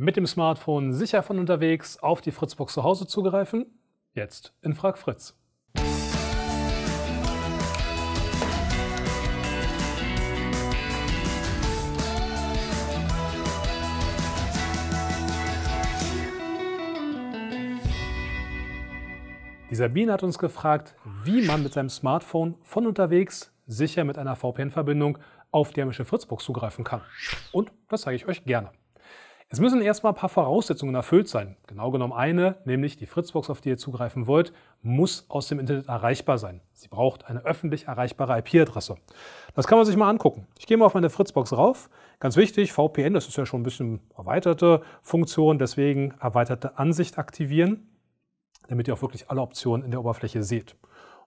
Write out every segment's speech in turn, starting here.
Mit dem Smartphone sicher von unterwegs auf die Fritzbox zu Hause zugreifen? Jetzt in Frag Fritz. Die Sabine hat uns gefragt, wie man mit seinem Smartphone von unterwegs sicher mit einer VPN-Verbindung auf die heimische Fritzbox zugreifen kann. Und das zeige ich euch gerne. Es müssen erstmal ein paar Voraussetzungen erfüllt sein. Genau genommen eine, nämlich die Fritzbox, auf die ihr zugreifen wollt, muss aus dem Internet erreichbar sein. Sie braucht eine öffentlich erreichbare IP-Adresse. Das kann man sich mal angucken. Ich gehe mal auf meine Fritzbox rauf. Ganz wichtig, VPN, das ist ja schon ein bisschen erweiterte Funktion, deswegen erweiterte Ansicht aktivieren, damit ihr auch wirklich alle Optionen in der Oberfläche seht.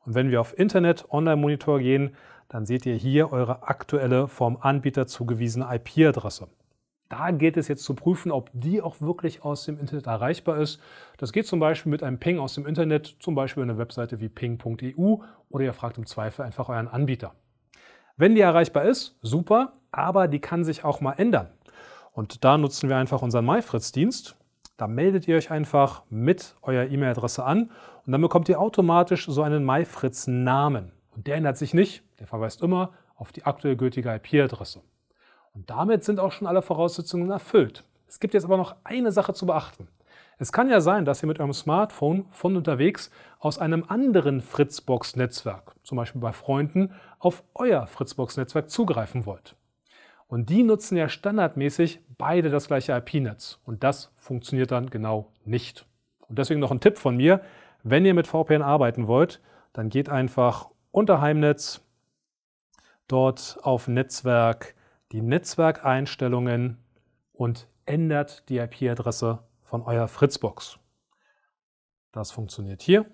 Und wenn wir auf Internet, Online-Monitor gehen, dann seht ihr hier eure aktuelle vom Anbieter zugewiesene IP-Adresse. Da geht es jetzt zu prüfen, ob die auch wirklich aus dem Internet erreichbar ist. Das geht zum Beispiel mit einem Ping aus dem Internet, zum Beispiel eine Webseite wie ping.eu oder ihr fragt im Zweifel einfach euren Anbieter. Wenn die erreichbar ist, super, aber die kann sich auch mal ändern. Und da nutzen wir einfach unseren MyFritz-Dienst. Da meldet ihr euch einfach mit eurer E-Mail-Adresse an und dann bekommt ihr automatisch so einen MyFritz-Namen. Und der ändert sich nicht, der verweist immer auf die aktuell gültige IP-Adresse. Und damit sind auch schon alle Voraussetzungen erfüllt. Es gibt jetzt aber noch eine Sache zu beachten. Es kann ja sein, dass ihr mit eurem Smartphone von unterwegs aus einem anderen Fritzbox-Netzwerk, zum Beispiel bei Freunden, auf euer Fritzbox-Netzwerk zugreifen wollt. Und die nutzen ja standardmäßig beide das gleiche IP-Netz. Und das funktioniert dann genau nicht. Und deswegen noch ein Tipp von mir, wenn ihr mit VPN arbeiten wollt, dann geht einfach unter Heimnetz, dort auf Netzwerk die Netzwerkeinstellungen und ändert die IP-Adresse von eurer Fritzbox. Das funktioniert hier.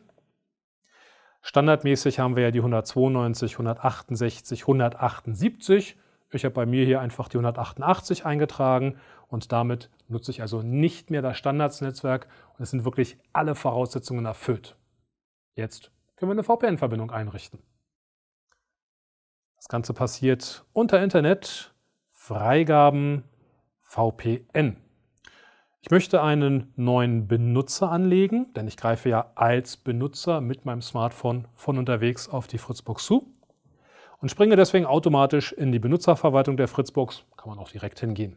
Standardmäßig haben wir ja die 192, 168, 178. Ich habe bei mir hier einfach die 188 eingetragen und damit nutze ich also nicht mehr das Standardsnetzwerk und es sind wirklich alle Voraussetzungen erfüllt. Jetzt können wir eine VPN-Verbindung einrichten. Das Ganze passiert unter Internet Freigaben VPN. Ich möchte einen neuen Benutzer anlegen, denn ich greife ja als Benutzer mit meinem Smartphone von unterwegs auf die Fritzbox zu und springe deswegen automatisch in die Benutzerverwaltung der Fritzbox, kann man auch direkt hingehen.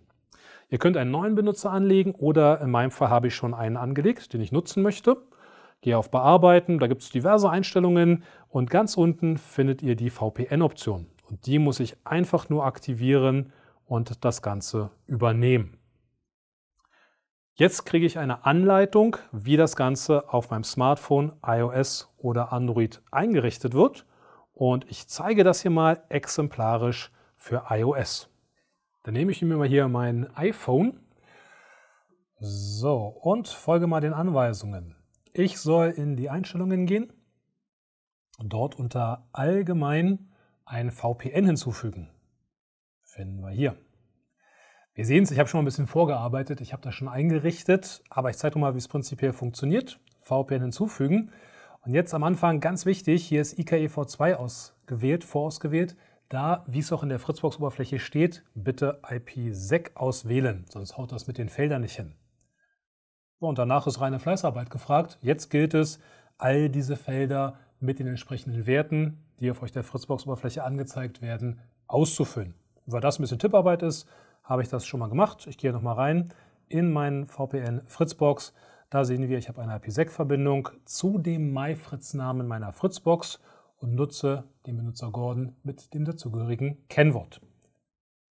Ihr könnt einen neuen Benutzer anlegen oder in meinem Fall habe ich schon einen angelegt, den ich nutzen möchte. Gehe auf Bearbeiten, da gibt es diverse Einstellungen und ganz unten findet ihr die VPN-Option. Und die muss ich einfach nur aktivieren, und das Ganze übernehmen. Jetzt kriege ich eine Anleitung, wie das Ganze auf meinem Smartphone, iOS oder Android eingerichtet wird. Und ich zeige das hier mal exemplarisch für iOS. Dann nehme ich mir mal hier mein iPhone. So, und folge mal den Anweisungen. Ich soll in die Einstellungen gehen und dort unter Allgemein ein VPN hinzufügen finden wir hier. Wir sehen es, ich habe schon mal ein bisschen vorgearbeitet, ich habe das schon eingerichtet, aber ich zeige dir mal, wie es prinzipiell funktioniert. VPN hinzufügen. Und jetzt am Anfang ganz wichtig, hier ist IKEV2 ausgewählt, vorausgewählt. Da, wie es auch in der Fritzbox-Oberfläche steht, bitte IPsec auswählen, sonst haut das mit den Feldern nicht hin. Und danach ist reine Fleißarbeit gefragt. Jetzt gilt es, all diese Felder mit den entsprechenden Werten, die auf euch der Fritzbox-Oberfläche angezeigt werden, auszufüllen weil das ein bisschen Tipparbeit ist, habe ich das schon mal gemacht. Ich gehe nochmal rein in meinen VPN Fritzbox. Da sehen wir, ich habe eine IPsec-Verbindung zu dem MyFritz-Namen meiner Fritzbox und nutze den Benutzer Gordon mit dem dazugehörigen Kennwort.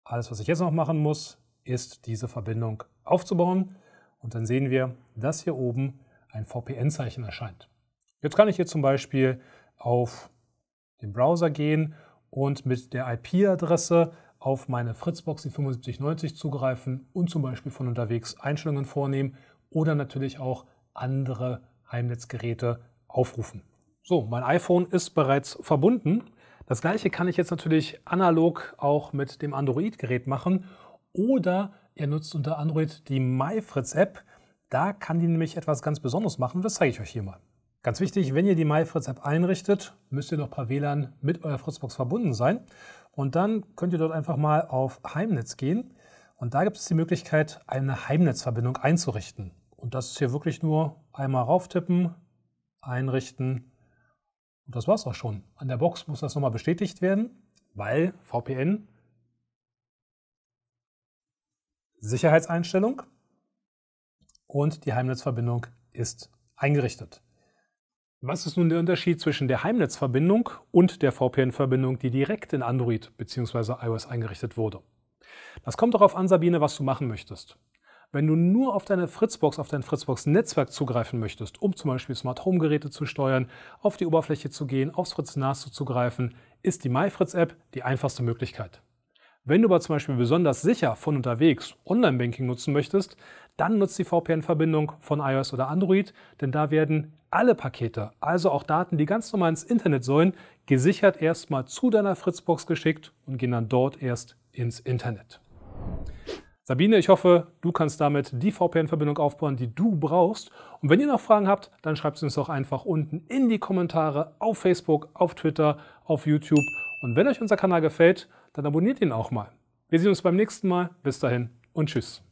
Alles, was ich jetzt noch machen muss, ist diese Verbindung aufzubauen. Und dann sehen wir, dass hier oben ein VPN-Zeichen erscheint. Jetzt kann ich hier zum Beispiel auf den Browser gehen und mit der IP-Adresse auf meine Fritzbox die 7590 zugreifen und zum Beispiel von unterwegs Einstellungen vornehmen oder natürlich auch andere Heimnetzgeräte aufrufen. So, mein iPhone ist bereits verbunden. Das gleiche kann ich jetzt natürlich analog auch mit dem Android-Gerät machen oder ihr nutzt unter Android die MyFritz-App. Da kann die nämlich etwas ganz Besonderes machen. Das zeige ich euch hier mal. Ganz wichtig, wenn ihr die MyFritz-App einrichtet, müsst ihr noch per WLAN mit eurer Fritzbox verbunden sein. Und dann könnt ihr dort einfach mal auf Heimnetz gehen. Und da gibt es die Möglichkeit, eine Heimnetzverbindung einzurichten. Und das ist hier wirklich nur einmal rauftippen, einrichten. Und das war's auch schon. An der Box muss das nochmal bestätigt werden, weil VPN Sicherheitseinstellung und die Heimnetzverbindung ist eingerichtet. Was ist nun der Unterschied zwischen der Heimnetzverbindung und der VPN-Verbindung, die direkt in Android bzw. iOS eingerichtet wurde? Das kommt darauf an, Sabine, was du machen möchtest. Wenn du nur auf deine Fritzbox, auf dein Fritzbox-Netzwerk zugreifen möchtest, um zum Beispiel Smart Home-Geräte zu steuern, auf die Oberfläche zu gehen, aufs Fritz NAS zuzugreifen, ist die MyFritz-App die einfachste Möglichkeit. Wenn du aber zum Beispiel besonders sicher von unterwegs Online-Banking nutzen möchtest, dann nutzt die VPN-Verbindung von iOS oder Android, denn da werden alle Pakete, also auch Daten, die ganz normal ins Internet sollen, gesichert erstmal zu deiner Fritzbox geschickt und gehen dann dort erst ins Internet. Sabine, ich hoffe, du kannst damit die VPN-Verbindung aufbauen, die du brauchst. Und wenn ihr noch Fragen habt, dann schreibt sie uns doch einfach unten in die Kommentare auf Facebook, auf Twitter, auf YouTube. Und wenn euch unser Kanal gefällt, dann abonniert ihn auch mal. Wir sehen uns beim nächsten Mal. Bis dahin und tschüss.